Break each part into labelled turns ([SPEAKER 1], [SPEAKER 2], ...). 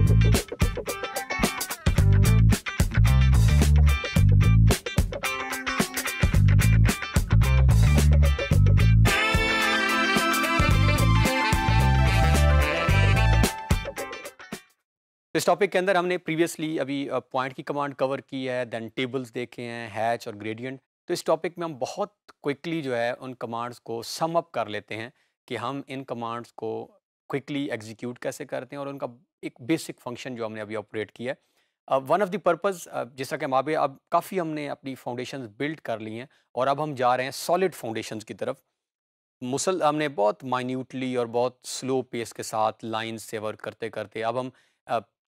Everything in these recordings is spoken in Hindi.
[SPEAKER 1] इस टॉपिक के अंदर हमने प्रीवियसली अभी पॉइंट की कमांड कवर की है देन टेबल्स देखे हैं हैच और ग्रेडियंट तो इस टॉपिक में हम बहुत क्विकली जो है उन कमांड्स को सम अप कर लेते हैं कि हम इन कमांड्स को क्विकली एग्जीक्यूट कैसे करते हैं और उनका एक बेसिक फंक्शन जो हमने अभी ऑपरेट किया है वन ऑफ द पर्पज़ जैसा कि हम आगे अब काफ़ी हमने अपनी फाउंडेशन बिल्ड कर ली हैं और अब हम जा रहे हैं सॉलिड फाउंडेशन की तरफ मुसल हमने बहुत माइन्यूटली और बहुत स्लो पेस के साथ लाइन सेवर करते करते अब हम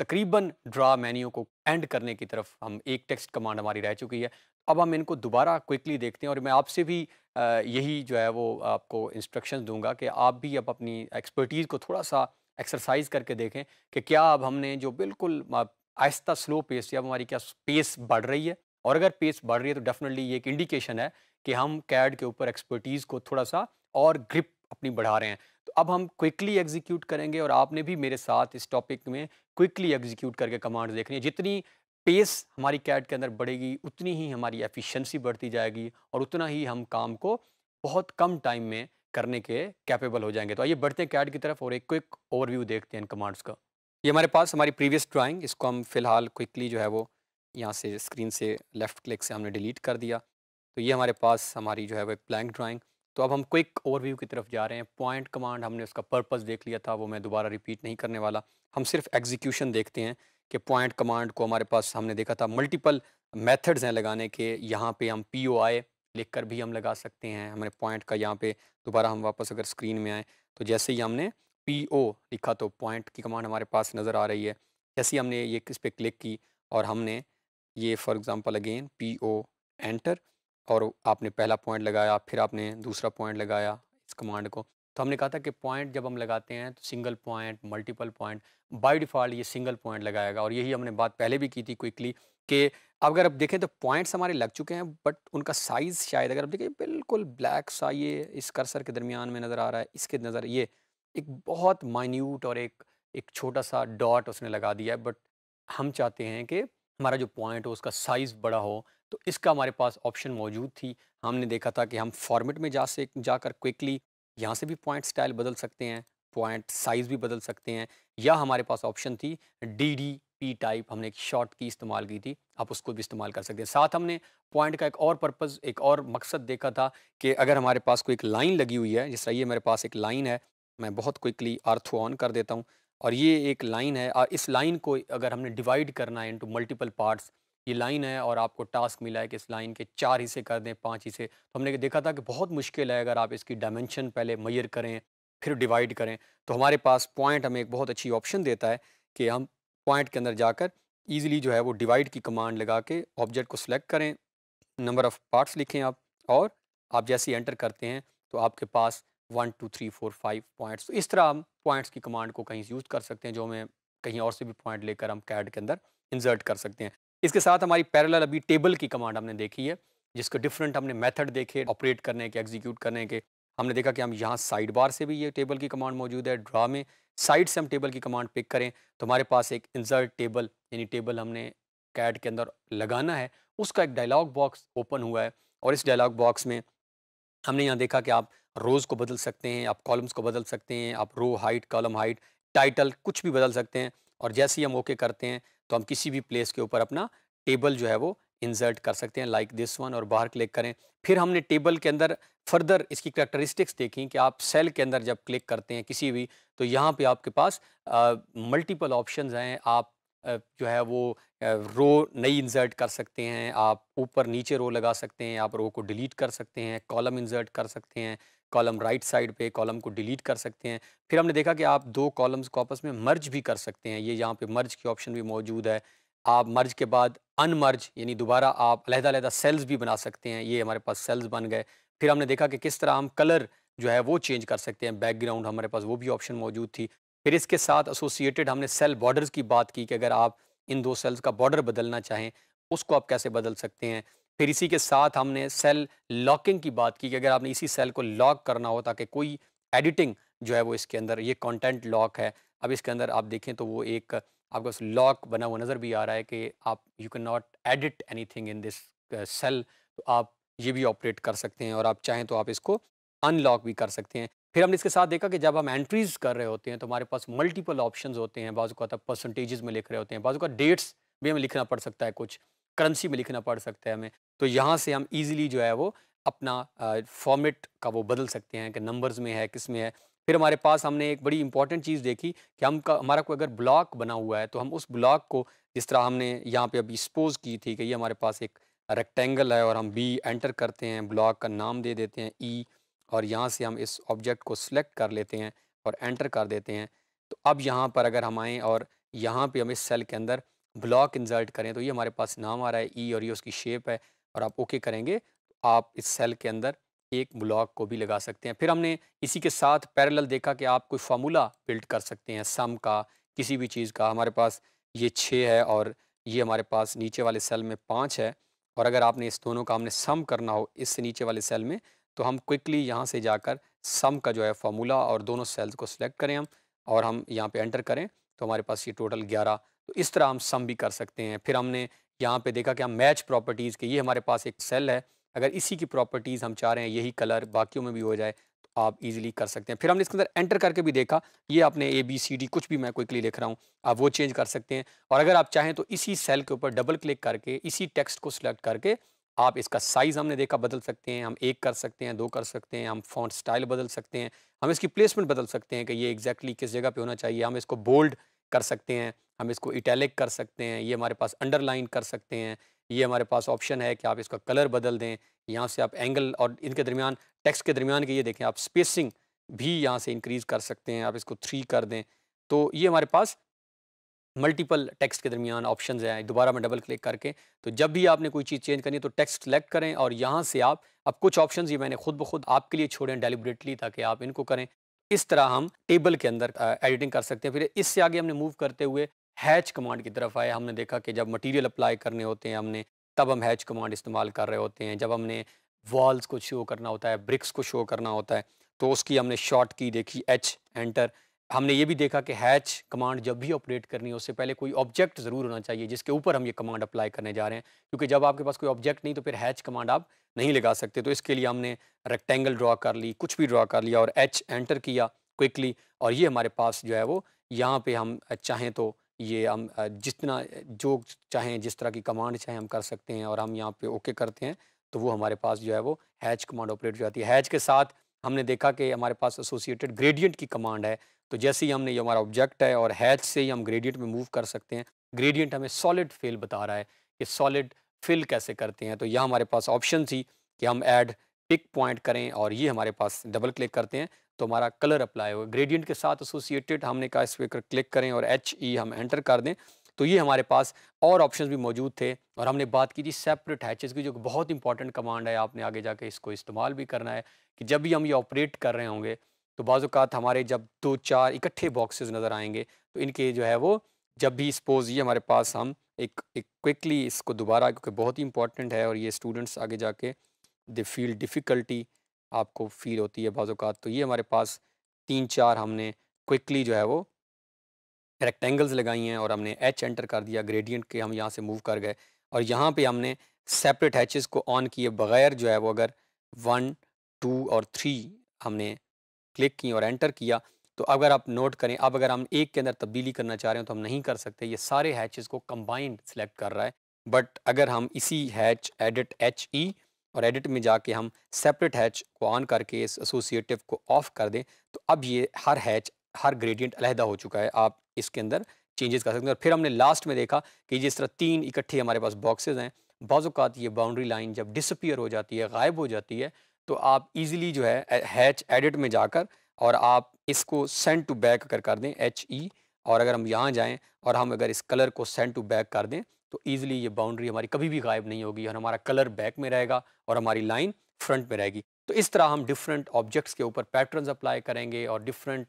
[SPEAKER 1] तकरीबन ड्रा मेन्यू को एंड करने की तरफ हम एक टेक्स्ट कमांड हमारी रह चुकी है अब हम इनको दोबारा क्विकली देखते हैं और मैं आपसे भी यही जो है वो आपको इंस्ट्रक्शन दूंगा कि आप भी अब अपनी एक्सपर्टीज़ को थोड़ा सा एक्सरसाइज करके देखें कि क्या अब हमने जो बिल्कुल आहिस्ता स्लो पेस या अब हमारी क्या पेस बढ़ रही है और अगर पेस बढ़ रही है तो डेफिनेटली ये एक इंडिकेशन है कि हम कैड के ऊपर एक्सपर्टीज़ को थोड़ा सा और ग्रिप अपनी बढ़ा रहे हैं तो अब हम क्विकली एग्जीक्यूट करेंगे और आपने भी मेरे साथ इस टॉपिक में क्विकली एग्जीक्यूट करके कमांड देखनी है जितनी पेस हमारी कैट के अंदर बढ़ेगी उतनी ही हमारी एफिशिएंसी बढ़ती जाएगी और उतना ही हम काम को बहुत कम टाइम में करने के कैपेबल हो जाएंगे तो आइए बढ़ते हैं कैट की तरफ और एक क्विक ओवरव्यू देखते हैं इन कमांड्स का ये हमारे पास हमारी प्रीवियस ड्राइंग इसको हम फिलहाल क्विकली जो है वो यहाँ से स्क्रीन से लेफ़्ट क्लिक से हमने डिलीट कर दिया तो ये हमारे पास हमारी जो है वो ब्लैंक ड्राइंग तो अब हम क्विक ओवरव्यू की तरफ जा रहे हैं पॉइंट कमांड हमने उसका पर्पस देख लिया था वो मैं दोबारा रिपीट नहीं करने वाला हम सिर्फ एग्जीक्यूशन देखते हैं कि पॉइंट कमांड को हमारे पास हमने देखा था मल्टीपल मेथड्स हैं लगाने के यहाँ पे हम पी ओ आई लिख कर भी हम लगा सकते हैं हमारे पॉइंट का यहाँ पे दोबारा हम वापस अगर स्क्रीन में आए तो जैसे ही हमने पी ओ लिखा तो पॉइंट की कमांड हमारे पास नज़र आ रही है जैसे ही हमने ये इस पर क्लिक की और हमने ये for example again P O enter और आपने पहला पॉइंट लगाया फिर आपने दूसरा पॉइंट लगाया इस कमांड को तो हमने कहा था कि पॉइंट जब हम लगाते हैं तो single point multiple point by default ये सिंगल पॉइंट लगाएगा और यही हमने बात पहले भी की थी क्विकली कि अगर आप देखें तो पॉइंट्स हमारे लग चुके हैं बट उनका साइज़ शायद अगर आप देखें बिल्कुल ब्लैक सा ये इस कर्सर के दरमियान में नज़र आ रहा है इसके नज़र ये एक बहुत माइन्यूट और एक एक छोटा सा डॉट उसने लगा दिया है बट हम चाहते हैं कि हमारा जो पॉइंट हो उसका साइज़ बड़ा हो तो इसका हमारे पास ऑप्शन मौजूद थी हमने देखा था कि हम फॉर्मेट में जा से जाकर क्विकली यहाँ से भी पॉइंट स्टाइल बदल सकते हैं पॉइंट साइज़ भी बदल सकते हैं या हमारे पास ऑप्शन थी डी डी पी टाइप हमने एक शॉर्ट की इस्तेमाल की थी आप उसको भी इस्तेमाल कर सकते हैं साथ हमने पॉइंट का एक और पर्पज़ एक और मकसद देखा था कि अगर हमारे पास कोई एक लाइन लगी हुई है जिस तरह ये मेरे पास एक लाइन है मैं बहुत क्विकली अर्थ ऑन कर देता हूँ और ये एक लाइन है और इस लाइन को अगर हमने डिवाइड करना है इनटू मल्टीपल पार्ट्स ये लाइन है और आपको टास्क मिला है कि इस लाइन के चार हिस्से कर दें पाँच हिस्से तो हमने देखा था कि बहुत मुश्किल है अगर आप इसकी डायमेंशन पहले मैयर करें फिर डिवाइड करें तो हमारे पास पॉइंट हमें एक बहुत अच्छी ऑप्शन देता है कि हम पॉइंट के अंदर जाकर ईजिली जो है वो डिवाइड की कमांड लगा के ऑब्जेक्ट को सिलेक्ट करें नंबर ऑफ़ पार्ट्स लिखें आप और आप जैसे ही एंटर करते हैं तो आपके पास one two three four five points इस तरह हम पॉइंट्स की कमांड को कहीं यूज़ कर सकते हैं जो हमें कहीं और से भी पॉइंट लेकर हम कैड के अंदर इंजर्ट कर सकते हैं इसके साथ हमारी पैरल अभी टेबल की कमांड हमने देखी है जिसको डिफरेंट हमने मेथड देखे ऑपरेट करने के एग्जीक्यूट करने के हमने देखा कि हम यहाँ साइड बार से भी ये टेबल की कमांड मौजूद है ड्रा में साइड से हम टेबल की कमांड पिक करें तो हमारे पास एक इंजर्ट टेबल यानी टेबल हमने कैड के अंदर लगाना है उसका एक डायलॉग बॉक्स ओपन हुआ है और इस डायलॉग बॉक्स में हमने यहाँ देखा कि आप रोज़ को बदल सकते हैं आप कॉलम्स को बदल सकते हैं आप row height column height title कुछ भी बदल सकते हैं और जैसे ही हम ओके करते हैं तो हम किसी भी प्लेस के ऊपर अपना टेबल जो है वो इंसर्ट कर सकते हैं लाइक दिस वन और बाहर क्लिक करें फिर हमने टेबल के अंदर फर्दर इसकी करेक्टरिस्टिक्स देखी कि आप सेल के अंदर जब क्लिक करते हैं किसी भी तो यहाँ पे आपके पास मल्टीपल ऑप्शन हैं आप आ, जो है वो रो नई इंसर्ट कर सकते हैं आप ऊपर नीचे रो लगा सकते हैं आप रो को डिलीट कर सकते हैं कॉलम इंसर्ट कर सकते हैं कॉलम राइट साइड पे कॉलम को डिलीट कर सकते हैं फिर हमने देखा कि आप दो कॉलम्स को आपस में मर्ज भी कर सकते हैं ये यहाँ पे मर्ज की ऑप्शन भी मौजूद है आप मर्ज के बाद अनमर्ज यानी दोबारा आप अलहदा सेल्स भी बना सकते हैं ये हमारे पास सेल्स बन गए फिर हमने देखा कि किस तरह हम कलर जो है वो चेंज कर सकते हैं बैकग्राउंड हमारे पास वो भी ऑप्शन मौजूद थी फिर इसके साथ एसोसिएटेड हमने सेल बॉर्डर्स की बात की कि अगर आप इन दो सेल्स का बॉर्डर बदलना चाहें उसको आप कैसे बदल सकते हैं फिर इसी के साथ हमने सेल लॉकिंग की बात की कि अगर आपने इसी सेल को लॉक करना हो ताकि कोई एडिटिंग जो है वो इसके अंदर ये कंटेंट लॉक है अब इसके अंदर आप देखें तो वो एक आपका लॉक बना हुआ नज़र भी आ रहा है कि आप you can not edit anything in this cell तो आप ये भी ऑपरेट कर सकते हैं और आप चाहें तो आप इसको अनलॉक भी कर सकते हैं फिर हमने इसके साथ देखा कि जब हम एंट्रीज़ कर रहे होते हैं तो हमारे पास मल्टीपल ऑप्शंस होते हैं बाजू का परसेंटेजेस तो में लिख रहे होते हैं बाजू का डेट्स भी हमें लिखना पड़ सकता है कुछ करंसी में लिखना पड़ सकता है हमें तो यहाँ से हम ईज़िली जो है वो अपना फॉर्मेट का वो बदल सकते हैं कि नंबर्स में है किस में है फिर हमारे पास हमने एक बड़ी इंपॉर्टेंट चीज़ देखी कि हम का हमारा कोई अगर ब्लॉक बना हुआ है तो हम उस ब्लॉक को जिस तरह हमने यहाँ पे अभी एक्सपोज की थी कि ये हमारे पास एक रेक्टेंगल है और हम बी एंटर करते हैं ब्लॉक का नाम दे देते हैं ई e, और यहाँ से हम इस ऑब्जेक्ट को सिलेक्ट कर लेते हैं और एंटर कर देते हैं तो अब यहाँ पर अगर हम आएँ और यहाँ पर हम इस सेल के अंदर ब्लॉक इंजर्ट करें तो ये हमारे पास नाम आ रहा है ई और ये उसकी शेप है और आप ओके करेंगे तो आप इस सेल के अंदर एक ब्लॉक को भी लगा सकते हैं फिर हमने इसी के साथ पैरेलल देखा कि आप कोई फार्मूला बिल्ड कर सकते हैं सम का किसी भी चीज़ का हमारे पास ये छः है और ये हमारे पास नीचे वाले सेल में पाँच है और अगर आपने इस दोनों का हमने सम करना हो इससे नीचे वाले सेल में तो हम क्विकली यहाँ से जाकर सम का जो है फार्मूला और दोनों सेल्स को सिलेक्ट करें हम और हम यहाँ पर एंटर करें तो हमारे पास ये टोटल ग्यारह तो इस तरह हम सम भी कर सकते हैं फिर हमने यहाँ पे देखा कि हम मैच प्रॉपर्टीज़ के ये हमारे पास एक सेल है अगर इसी की प्रॉपर्टीज़ हम चाह रहे हैं यही कलर बाकियों में भी हो जाए तो आप इजीली कर सकते हैं फिर हमने इसके अंदर एंटर करके भी देखा ये आपने ए बी सी डी कुछ भी मैं क्विकली लिख रहा हूँ आप वो चेंज कर सकते हैं और अगर आप चाहें तो इसी सेल के ऊपर डबल क्लिक करके इसी टेक्स्ट को सिलेक्ट करके आप इसका साइज़ हमने देखा बदल सकते हैं हम एक कर सकते हैं दो कर सकते हैं हम फॉन्ट स्टाइल बदल सकते हैं हम इसकी प्लेसमेंट बदल सकते हैं कि ये एग्जैक्टली exactly किस जगह पे होना चाहिए हम इसको बोल्ड कर सकते हैं हम इसको इटैलिक कर सकते हैं ये हमारे पास अंडरलाइन कर सकते हैं ये हमारे पास ऑप्शन है कि आप इसका कलर बदल दें यहाँ से आप एंगल और इनके दरमियान टेक्स्ट के दरमियान के ये देखें आप स्पेसिंग भी यहाँ से इंक्रीज़ कर सकते हैं आप इसको थ्री कर दें तो ये हमारे पास मल्टीपल टेक्स्ट के दरमियान ऑप्शन हैं दोबारा मैं डबल क्लिक करके तो जब भी आपने कोई चीज़ चेंज करनी है तो टेक्स्ट सेलेक्ट करें और यहाँ से आप अब कुछ ऑप्शन ये मैंने खुद ब खुद आपके लिए छोड़ें डेलिब्रेटली ताकि आप इनको करें इस तरह हम टेबल के अंदर एडिटिंग कर सकते हैं फिर इससे आगे हमने मूव करते हुए हैच कमांड की तरफ आए हमने देखा कि जब मटेरियल अप्लाई करने होते हैं हमने तब हम हैच कमांड इस्तेमाल कर रहे होते हैं जब हमने वॉल्स को शो करना होता है ब्रिक्स को शो करना होता है तो उसकी हमने शॉर्ट की देखी एच एंटर हमने ये भी देखा कि हैच कमांड जब भी ऑपरेट करनी हो उससे पहले कोई ऑब्जेक्ट ज़रूर होना चाहिए जिसके ऊपर हम ये कमांड अप्लाई करने जा रहे हैं क्योंकि जब आपके पास कोई ऑब्जेक्ट नहीं तो फिर हैच कमांड आप नहीं लगा सकते तो इसके लिए हमने रेक्टेंगल ड्रा कर ली कुछ भी ड्रा कर लिया और एच एंटर किया क्विकली और ये हमारे पास जो है वो यहाँ पर हम चाहें तो ये हम जितना जो चाहें जिस तरह की कमांड चाहें हम कर सकते हैं और हम यहाँ पर ओके करते हैं तो वो हमारे पास जो है वो हैच कमांड ऑपरेट हो जाती है हैच के साथ हमने देखा कि हमारे पास एसोसिएटेड ग्रेडियंट की कमांड है तो जैसे ही हमने ये हमारा ऑब्जेक्ट है और हैच से ही हम ग्रेडियंट में मूव कर सकते हैं ग्रेडियंट हमें सॉलिड फिल बता रहा है कि सॉलिड फिल कैसे करते हैं तो यह हमारे पास ऑप्शन थी कि हम ऐड पिक पॉइंट करें और ये हमारे पास डबल क्लिक करते हैं तो हमारा कलर अप्लाई होगा ग्रेडियंट के साथ एसोसिएटेड हमने कहा इस पर क्लिक करें और एच ई e हम एंटर कर दें तो ये हमारे पास और ऑप्शन भी मौजूद थे और हमने बात की थी सेपरेट हैचेस की जो बहुत इंपॉर्टेंट कमांड है आपने आगे जाके इसको इस्तेमाल भी करना है कि जब भी हम ये ऑपरेट कर रहे होंगे तो बाज़ात हमारे जब दो चार इकट्ठे बॉक्सेस नज़र आएंगे तो इनके जो है वो जब भी सपोज़ ये हमारे पास हम एक एक क्विकली इसको दोबारा क्योंकि बहुत ही इंपॉर्टेंट है और ये स्टूडेंट्स आगे जाके दे फील डिफ़िकल्टी आपको फील होती है बाज़ात तो ये हमारे पास तीन चार हमने क्विकली जो है वो रेक्टेंगल्स लगाई हैं और हमने एच एंटर कर दिया ग्रेडियंट के हम यहाँ से मूव कर गए और यहाँ पर हमने सेपरेट हैचेस को ऑन किए बगैर जो है वो अगर वन टू और थ्री हमने क्लिक की और एंटर किया तो अगर आप नोट करें अब अगर हम एक के अंदर तब्दीली करना चाह रहे हो तो हम नहीं कर सकते ये सारे हैचेस को कंबाइंड सेलेक्ट कर रहा है बट अगर हम इसी हैच एडिट एच ई और एडिट में जाके हम सेपरेट हैच को ऑन करके इस एसोसिएटिव को ऑफ कर दें तो अब ये हर हैच हर ग्रेडियंट अलहदा हो चुका है आप इसके अंदर चेंजेस कर सकते हैं और फिर हमने लास्ट में देखा कि जिस तरह तीन इकट्ठे हमारे पास बॉक्सेज हैं बाज़ात ये बाउंड्री लाइन जब डिसपियर हो जाती है गायब हो जाती है तो आप इजीली जो है हैच एडिट में जाकर और आप इसको सेंड टू बैक कर कर दें एच ई e, और अगर हम यहाँ जाएं और हम अगर इस कलर को सेंड टू बैक कर दें तो ईज़िली ये बाउंड्री हमारी कभी भी गायब नहीं होगी और हमारा कलर बैक में रहेगा और हमारी लाइन फ्रंट में रहेगी तो इस तरह हम डिफरेंट ऑब्जेक्ट्स के ऊपर पैटर्न अप्लाई करेंगे और डिफरेंट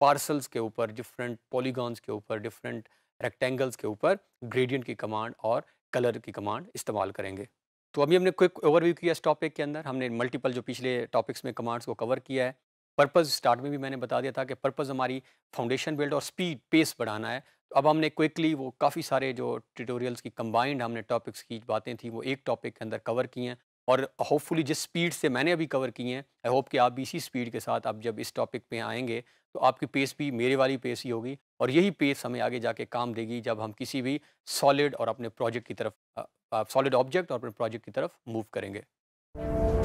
[SPEAKER 1] पार्सल्स के ऊपर डिफरेंट पॉलीगॉन्स के ऊपर डिफरेंट रेक्टेंगल्स के ऊपर ग्रेडियंट की कमांड और कलर की कमांड इस्तेमाल करेंगे तो अभी हमने क्विक ओवरव्यू किया इस टॉपिक के अंदर हमने मल्टीपल जो पिछले टॉपिक्स में कमांड्स को कवर किया है पर्पज़ स्टार्ट में भी मैंने बता दिया था कि पर्पज़ हमारी फाउंडेशन बिल्ड और स्पीड पेस बढ़ाना है तो अब हमने क्विकली वो काफ़ी सारे जो ट्यूटोरियल्स की कंबाइंड हमने टॉपिक्स की बातें थी वो एक टॉपिक के अंदर कवर की हैं और होपफुली जिस स्पीड से मैंने अभी कवर की हैं आई होप कि आप भी इसी स्पीड के साथ आप जब इस टॉपिक पर आएंगे तो आपकी पेस भी मेरे वाली पेस ही होगी और यही पेस हमें आगे जाके काम देगी जब हम किसी भी सॉलिड और अपने प्रोजेक्ट की तरफ सॉलिड ऑब्जेक्ट और अपने प्रोजेक्ट की तरफ मूव करेंगे